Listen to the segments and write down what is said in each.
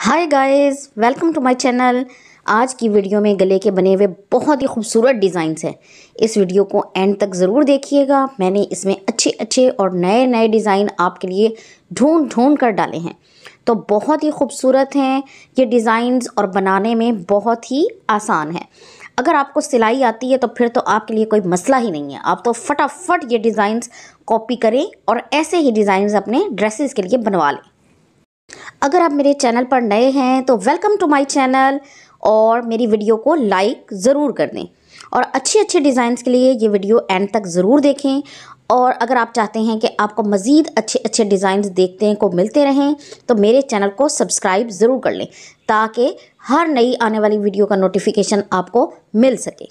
hi guys welcome to my channel आज की video में गले के बने हुए बहुत ही खूबसूरत डिज़ाइंस हैं इस वीडियो को एंड तक ज़रूर देखिएगा मैंने इसमें अच्छे अच्छे और नए नए डिज़ाइन आपके लिए ढूंढ ढूंढ कर डाले हैं तो बहुत ही खूबसूरत हैं ये डिज़ाइंस और बनाने में बहुत ही आसान है अगर आपको सिलाई आती है तो फिर तो आपके लिए कोई मसला ही नहीं है आप तो फटाफट ये डिज़ाइंस कॉपी करें और ऐसे ही डिज़ाइंस अपने ड्रेसेस के लिए बनवा लें अगर आप मेरे चैनल पर नए हैं तो वेलकम टू माय चैनल और मेरी वीडियो को लाइक ज़रूर कर दें और अच्छे अच्छे डिज़ाइंस के लिए ये वीडियो एंड तक ज़रूर देखें और अगर आप चाहते हैं कि आपको मज़ीद अच्छे अच्छे डिज़ाइंस देखते हैं को मिलते रहें तो मेरे चैनल को सब्सक्राइब ज़रूर कर लें ताकि हर नई आने वाली वीडियो का नोटिफिकेशन आपको मिल सके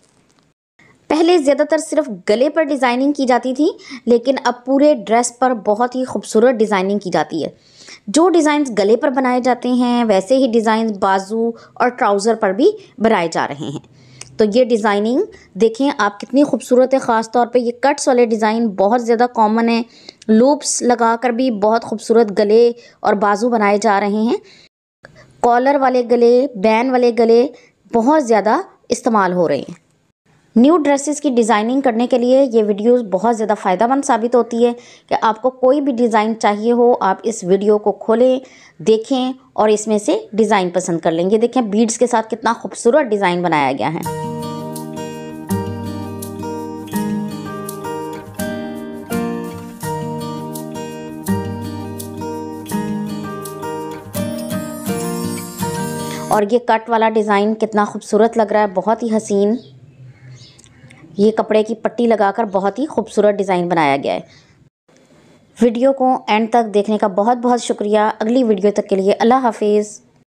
पहले ज़्यादातर सिर्फ गले पर डिज़ाइनिंग की जाती थी लेकिन अब पूरे ड्रेस पर बहुत ही खूबसूरत डिज़ाइनिंग की जाती है जो डिज़ाइंस गले पर बनाए जाते हैं वैसे ही डिज़ाइंस बाजू और ट्राउज़र पर भी बनाए जा रहे हैं तो ये डिज़ाइनिंग देखें आप कितनी खूबसूरत है ख़ास तौर पे ये कट्स वाले डिज़ाइन बहुत ज़्यादा कॉमन है लूप्स लगा कर भी बहुत खूबसूरत गले और बाजू बनाए जा रहे हैं कॉलर वाले गले बैन वाले गले बहुत ज़्यादा इस्तेमाल हो रहे हैं न्यू ड्रेसेस की डिज़ाइनिंग करने के लिए ये वीडियो बहुत ज़्यादा फ़ायदामंद साबित होती है कि आपको कोई भी डिज़ाइन चाहिए हो आप इस वीडियो को खोलें देखें और इसमें से डिज़ाइन पसंद कर लेंगे देखें बीड्स के साथ कितना खूबसूरत डिज़ाइन बनाया गया है और ये कट वाला डिज़ाइन कितना खूबसूरत लग रहा है बहुत ही हसीन ये कपड़े की पट्टी लगाकर बहुत ही खूबसूरत डिज़ाइन बनाया गया है वीडियो को एंड तक देखने का बहुत बहुत शुक्रिया अगली वीडियो तक के लिए अल्लाह हाफिज़